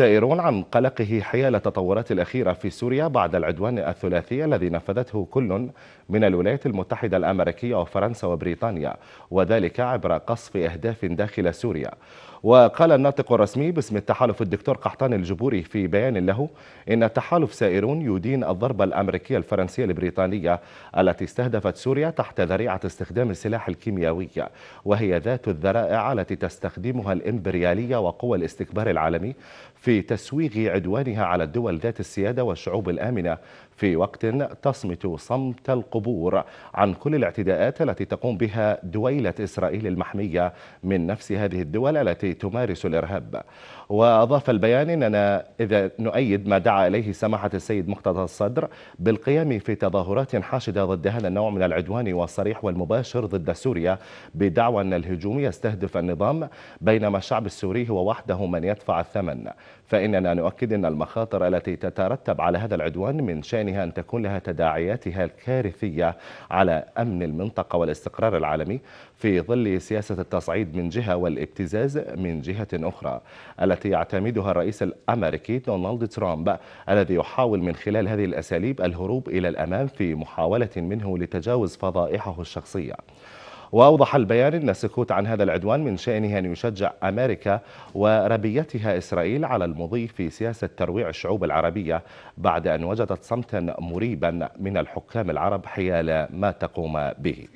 سائرون عن قلقه حيال التطورات الأخيرة في سوريا بعد العدوان الثلاثي الذي نفذته كل من الولايات المتحدة الأمريكية وفرنسا وبريطانيا وذلك عبر قصف أهداف داخل سوريا وقال الناطق الرسمي باسم التحالف الدكتور قحطان الجبوري في بيان له إن تحالف سائرون يدين الضربة الأمريكية الفرنسية البريطانية التي استهدفت سوريا تحت ذريعة استخدام السلاح الكيميائي وهي ذات الذرائع التي تستخدمها الإمبريالية وقوى الاستكبار العالمي في في تسويغ عدوانها على الدول ذات السيادة والشعوب الآمنة في وقت تصمت صمت القبور عن كل الاعتداءات التي تقوم بها دويلة إسرائيل المحمية من نفس هذه الدول التي تمارس الإرهاب وأضاف البيان أننا إذا نؤيد ما دعا إليه سماحة السيد مقتدى الصدر بالقيام في تظاهرات حاشدة ضد هذا النوع من العدوان والصريح والمباشر ضد سوريا بدعوى أن الهجوم يستهدف النظام بينما الشعب السوري هو وحده من يدفع الثمن فإننا نؤكد أن المخاطر التي تترتب على هذا العدوان من شأنها أن تكون لها تداعياتها الكارثية على أمن المنطقة والاستقرار العالمي في ظل سياسة التصعيد من جهة والابتزاز من جهة أخرى التي يعتمدها الرئيس الأمريكي دونالد ترامب الذي يحاول من خلال هذه الأساليب الهروب إلى الأمام في محاولة منه لتجاوز فضائحه الشخصية وأوضح البيان أن السكوت عن هذا العدوان من شأنه أن يشجع أمريكا وربيتها إسرائيل على المضي في سياسة ترويع الشعوب العربية بعد أن وجدت صمتا مريبا من الحكام العرب حيال ما تقوم به